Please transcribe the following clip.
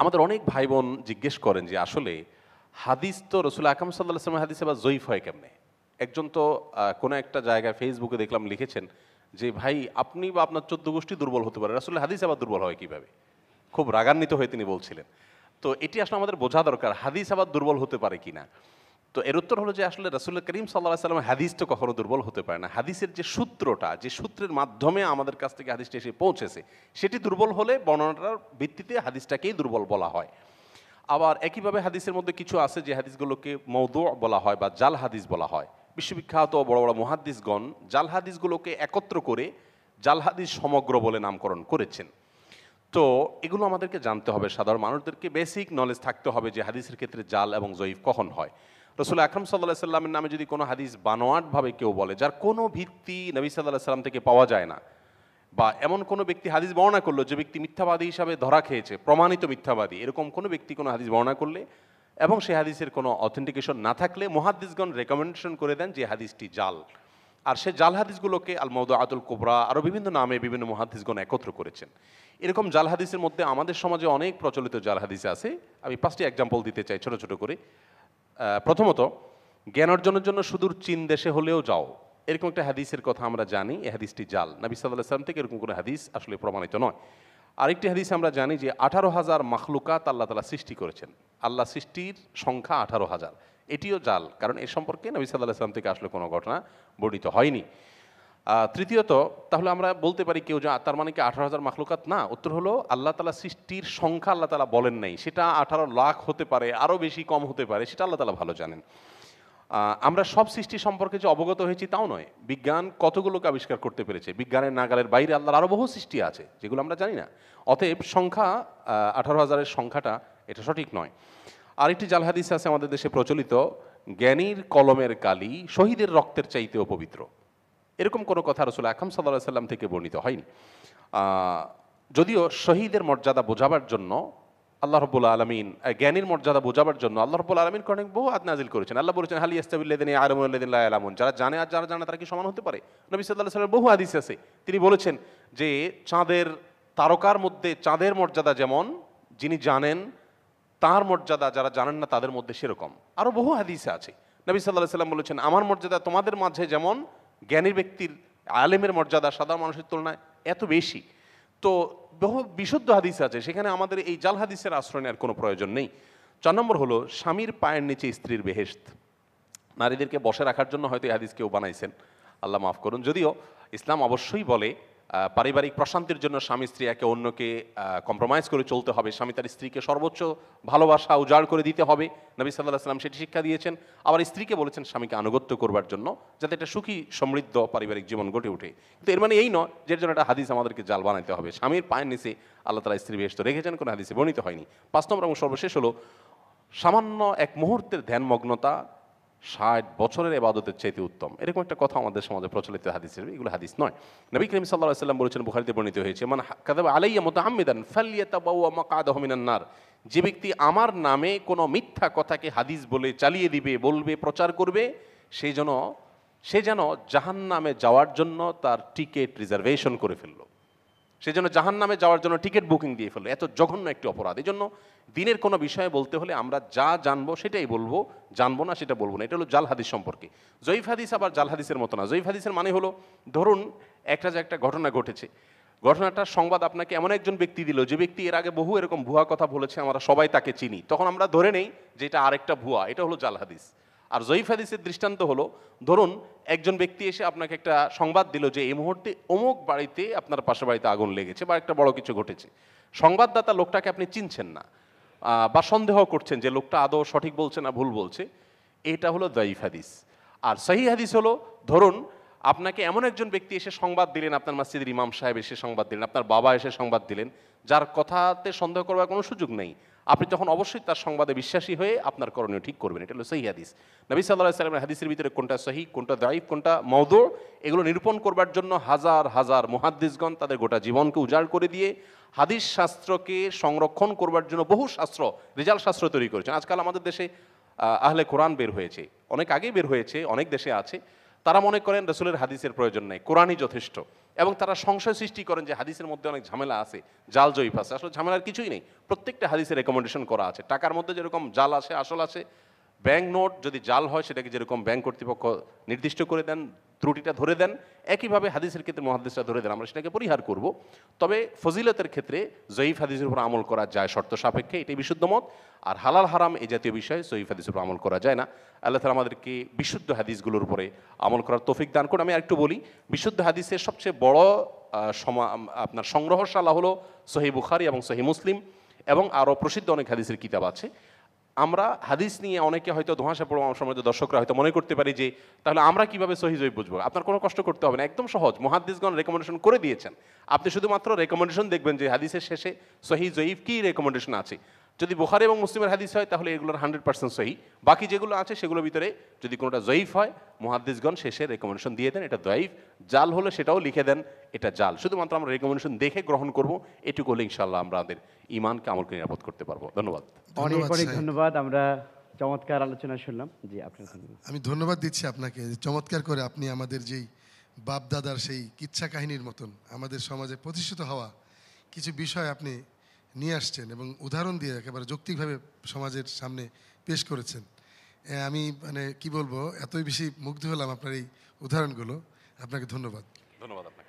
আমাদের অনেক ভাই বোন জিজ্ঞেস করেন যে আসলে হাদিস তো রসুল আকাম সাল্লাহ সাল্লাম হাদিস আবার জয়ীফ হয় কেমনে একজন তো কোনো একটা জায়গায় ফেসবুকে দেখলাম লিখেছেন যে ভাই আপনি বা আপনার চোদ্দ গোষ্ঠী দুর্বল হতে পারে আসলে হাদিস আবার দুর্বল হয় কীভাবে খুব রাগান্বিত হয়ে তিনি বলছিলেন তো এটি আসলে আমাদের বোঝা দরকার হাদিস আবার দুর্বল হতে পারে কি না তো এর উত্তর হলো যে আসলে রাসুল করিম সাল্লাহ সাল্লাম হাদিস তো কখনো দুর্বল হতে পারে না হাদিসের যে সূত্রটা যে সূত্রের মাধ্যমে আমাদের কাছ থেকে হাদিসটা এসে পৌঁছেছে সেটি দুর্বল হলে বর্ণনাটার ভিত্তিতে হাদিসটাকেই দুর্বল বলা হয় আবার একইভাবে হাদিসের মধ্যে কিছু আছে যে হাদিসগুলোকে মৌদু বলা হয় বা জাল হাদিস বলা হয় বিশ্ববিখ্যাত বড় বড় মহাদ্দিসগণ জাল হাদিসগুলোকে একত্র করে জাল হাদিস সমগ্র বলে নামকরণ করেছেন তো এগুলো আমাদেরকে জানতে হবে সাধারণ মানুষদেরকে বেসিক নলেজ থাকতে হবে যে হাদিসের ক্ষেত্রে জাল এবং জয়ীফ কখন হয় রসুল আকরম সাল্লাহ সাল্লামের নামে যদি কোনো হাদিস বানোয়াটভাবে কেউ বলে যার কোনো ভিত্তি নবী সাল্লাহ সাল্লাম থেকে পাওয়া যায় না বা এমন কোনো ব্যক্তি হাদিস বর্ণনা করলো যে ব্যক্তি মিথ্যাবাদী হিসাবে ধরা খেয়েছে প্রমাণিত মিথ্যাবাদী এরকম কোনো ব্যক্তি কোনো হাদিস বর্ণনা করলে এবং সেই হাদিসের কোনো অথেন্টিকেশন না থাকলে মহাদিসগণ রেকমেন্ডেশন করে দেন যে হাদিসটি জাল আর সে জাল হাদিসগুলোকে আল মৌদ আদুল কোবরা আরও বিভিন্ন নামে বিভিন্ন মহাদিসগণ একত্র করেছেন এরকম জাল হাদিসের মধ্যে আমাদের সমাজে অনেক প্রচলিত জাল হাদিস আছে আমি পাঁচটি এক্সাম্পল দিতে চাই ছোটো ছোটো করে প্রথমত জ্ঞান অর্জনের জন্য সুদূর চীন দেশে হলেও যাও এরকম একটা হাদিসের কথা আমরা জানি এই হাদিসটি জাল নাবিস সাল্লাহ সাল্লাম থেকে এরকম কোনো হাদিস আসলে প্রমাণিত নয় আরেকটি হাদিস আমরা জানি যে আঠারো হাজার মাখলুকাত আল্লাহ তালা সৃষ্টি করেছেন আল্লাহ সৃষ্টির সংখ্যা আঠারো হাজার এটিও জাল কারণ এ সম্পর্কে নবী সাল্লাহ সাল্লাম থেকে আসলে কোনো ঘটনা বর্ণিত হয়নি তৃতীয়ত তাহলে আমরা বলতে পারি কেউ যা তার মানে কি আঠারো হাজার মাখলুকাত না উত্তর হলো আল্লাহ তালা সৃষ্টির সংখ্যা আল্লাহ তালা বলেন নাই সেটা আঠারো লাখ হতে পারে আরও বেশি কম হতে পারে সেটা আল্লাহ তালা ভালো জানেন আমরা সব সৃষ্টি সম্পর্কে যে অবগত হয়েছি তাও নয় বিজ্ঞান কতগুলোকে আবিষ্কার করতে পেরেছে বিজ্ঞানের নাগালের বাইরে আল্লাহর আরও বহু সৃষ্টি আছে যেগুলো আমরা জানি না অতএব সংখ্যা আঠারো হাজারের সংখ্যাটা এটা সঠিক নয় আরেকটি জালহাদিস আছে আমাদের দেশে প্রচলিত জ্ঞানীর কলমের কালি শহীদের রক্তের চাইতেও পবিত্র এরকম কোনো কথা রসুল আকরম সাল্লাহ সাল্লাম থেকে বর্ণিত হয়নি যদিও শহীদের মর্যাদা বোঝাবার জন্য আল্লাহ রব্বুল আলমিন জ্ঞানীর মর্যাদা বোঝাবার জন্য আল্লাহ রব্বুল আলমিন অনেক বহু আদ নাজিল করেছেন আল্লাহ বলেছেন হালি ইস্তাবিল্লাদিন আলমুল্লাদিন আলমন যারা জানে আর যারা জানে তারা কি সমান হতে পারে নবী সাল্লাহ সাল্লাম বহু আদিস আছে তিনি বলেছেন যে চাঁদের তারকার মধ্যে চাঁদের মর্যাদা যেমন যিনি জানেন তার মর্যাদা যারা জানেন না তাদের মধ্যে সেরকম আরও বহু হাদিসে আছে নবী সাল্লাহ সাল্লাম বলেছেন আমার মর্যাদা তোমাদের মাঝে যেমন জ্ঞানী ব্যক্তির আলেমের মর্যাদা সাধারণ মানুষের তুলনায় এত বেশি তো বহু বিশুদ্ধ হাদিস আছে সেখানে আমাদের এই জাল হাদিসের আশ্রয় নেওয়ার কোনো প্রয়োজন নেই চার নম্বর হলো স্বামীর পায়ের নিচে স্ত্রীর বেহেস্ত নারীদেরকে বসে রাখার জন্য হয়তো এই হাদিস কেউ বানাইছেন আল্লাহ মাফ করুন যদিও ইসলাম অবশ্যই বলে পারিবারিক প্রশান্তির জন্য স্বামী স্ত্রী একে অন্যকে কম্প্রোমাইজ করে চলতে হবে স্বামী তার স্ত্রীকে সর্বোচ্চ ভালোবাসা উজাড় করে দিতে হবে নবী সাল্লাহ সাল্লাম সেটি শিক্ষা দিয়েছেন আবার স্ত্রীকে বলেছেন স্বামীকে আনুগত্য করবার জন্য যাতে একটা সুখী সমৃদ্ধ পারিবারিক জীবন গড়ে ওঠে কিন্তু এর মানে এই নয় যে জন্য একটা হাদিস আমাদেরকে জাল বানাইতে হবে স্বামীর পায়ের নিচে আল্লাহ তালা স্ত্রী তো রেখেছেন কোনো হাদিসে বর্ণিত হয়নি পাঁচ নম্বর এবং সর্বশেষ হলো সামান্য এক মুহূর্তের ধ্যানমগ্নতা ষাট বছরের এবাদতের চাইতে উত্তম এরকম একটা কথা আমাদের সমাজে প্রচলিত হিসেবে এগুলো হাদিস নয় নবী করিম সাল্লাহ সাল্লাম বলেছেন বুখারিতে বর্ণিত হয়েছে মানে কাদাব আলাইয়া মতো আমিদান কাদ হমিনান্নার যে ব্যক্তি আমার নামে কোনো মিথ্যা কথাকে হাদিস বলে চালিয়ে দিবে বলবে প্রচার করবে সেই যেন সে যেন জাহান নামে যাওয়ার জন্য তার টিকিট রিজার্ভেশন করে ফেললো সেই জন্য জাহান নামে যাওয়ার জন্য টিকিট বুকিং দিয়ে ফেললো এত জঘন্য একটি অপরাধ এই জন্য দিনের কোনো বিষয়ে বলতে হলে আমরা যা জানবো সেটাই বলবো জানবো না সেটা বলবো না এটা হলো জাল হাদিস সম্পর্কে জৈফ হাদিস আবার জাল হাদিসের মতো না জৈফ হাদিসের মানে হলো ধরুন একটা যে একটা ঘটনা ঘটেছে ঘটনাটার সংবাদ আপনাকে এমন একজন ব্যক্তি দিল যে ব্যক্তি এর আগে বহু এরকম ভুয়া কথা বলেছে আমরা সবাই তাকে চিনি তখন আমরা ধরে নেই যে এটা আরেকটা ভুয়া এটা হলো জাল হাদিস আর জয়ীফ হাদিসের দৃষ্টান্ত হলো ধরুন একজন ব্যক্তি এসে আপনাকে একটা সংবাদ দিল যে এই মুহূর্তে অমুক বাড়িতে আপনার পাশে বাড়িতে আগুন লেগেছে বা একটা বড় কিছু ঘটেছে সংবাদদাতা লোকটাকে আপনি চিনছেন না বা সন্দেহ করছেন যে লোকটা আদৌ সঠিক বলছে না ভুল বলছে এটা হলো জয়ীফ হাদিস আর সহি হাদিস হলো ধরুন আপনাকে এমন একজন ব্যক্তি এসে সংবাদ দিলেন আপনার মাসিদের ইমাম সাহেব এসে সংবাদ দিলেন আপনার বাবা এসে সংবাদ দিলেন যার কথাতে সন্দেহ করবার কোনো সুযোগ নেই আপনি তখন অবশ্যই তার সংবাদে বিশ্বাসী হয়ে আপনার করণীয় ঠিক করবেন এটা হলো সহি হাদিস নবী সাল্লাহ সাল্লামের হাদিসের ভিতরে কোনটা সহি কোনটা দায়ীব কোনটা মৌদো এগুলো নিরূপণ করবার জন্য হাজার হাজার মহাদ্দিসগণ তাদের গোটা জীবনকে উজাড় করে দিয়ে হাদিস শাস্ত্রকে সংরক্ষণ করবার জন্য বহু শাস্ত্র রেজাল্ট শাস্ত্র তৈরি করেছেন আজকাল আমাদের দেশে আহলে কোরআন বের হয়েছে অনেক আগেই বের হয়েছে অনেক দেশে আছে তারা মনে করেন রসুলের হাদিসের প্রয়োজন নেই কোরআনই যথেষ্ট এবং তারা সংশয় সৃষ্টি করেন যে হাদিসের মধ্যে অনেক ঝামেলা আছে জাল জয়ীফ আছে আসলে ঝামেলার কিছুই নেই প্রত্যেকটা হাদিসের রেকমেন্ডেশন করা আছে টাকার মধ্যে যেরকম জাল আছে আসল আছে ব্যাংক নোট যদি জাল হয় সেটাকে যেরকম ব্যাংক কর্তৃপক্ষ নির্দিষ্ট করে দেন ত্রুটিটা ধরে দেন একইভাবে হাদিসের ক্ষেত্রে মহাদিসটা ধরে দেন আমরা সেটাকে পরিহার করব তবে ফজিলতের ক্ষেত্রে জয়ীফ হাদিসের উপর আমল করা যায় শর্ত সাপেক্ষে এটাই বিশুদ্ধ মত আর হালাল হারাম এই জাতীয় বিষয়ে জয়ীফ হাদিসের উপর আমল করা যায় না আল্লাহ তালা আমাদেরকে বিশুদ্ধ হাদিসগুলোর উপরে আমল করার তৌফিক দান করুন আমি একটু বলি বিশুদ্ধ হাদিসের সবচেয়ে বড় সমা আপনার সংগ্রহশালা হলো সহি বুখারি এবং সহি মুসলিম এবং আরও প্রসিদ্ধ অনেক হাদিসের কিতাব আছে আমরা হাদিস নিয়ে অনেকে হয়তো ধোঁয়াশা পড়ব আমার সময় দর্শকরা হয়তো মনে করতে পারি যে তাহলে আমরা কিভাবে সহিজয় বুঝবো আপনার কোনো কষ্ট করতে হবে না একদম সহজ মহাদিসগণ রেকমেন্ডেশন করে দিয়েছেন আপনি শুধুমাত্র রেকমেন্ডেশন দেখবেন যে হাদিসের শেষে সহি জয়ীফ কী রেকমেন্ডেশন আছে যদি বোখারি এবং মুসলিমের হাদিস হয় তাহলে এগুলোর হান্ড্রেড পার্সেন্ট সহি বাকি যেগুলো আছে সেগুলোর ভিতরে যদি কোনোটা জয়ীফ হয় মহাদ্দিসগণ শেষে রেকমেন্ডেশন দিয়ে দেন এটা জয়ীফ জাল হলে সেটাও লিখে দেন এটা জাল শুধুমাত্র আমরা রেকমেন্ডেশন দেখে গ্রহণ করব এটুকু হলে ইনশাল্লাহ আমরা আমাদের ইমানকে আমলকে নিরাপদ করতে পারবো ধন্যবাদ অনেক অনেক ধন্যবাদ আমরা চমৎকার আলোচনা শুনলাম জি আপনার আমি ধন্যবাদ দিচ্ছি আপনাকে চমৎকার করে আপনি আমাদের যেই বাপদাদার সেই কিচ্ছা কাহিনীর মতন আমাদের সমাজে প্রতিষ্ঠিত হওয়া কিছু বিষয় আপনি নিয়ে আসছেন এবং উদাহরণ দিয়ে একেবারে যৌক্তিকভাবে সমাজের সামনে পেশ করেছেন আমি মানে কি বলবো এতই বেশি মুগ্ধ হলাম আপনার এই উদাহরণগুলো আপনাকে ধন্যবাদ ধন্যবাদ আপনাকে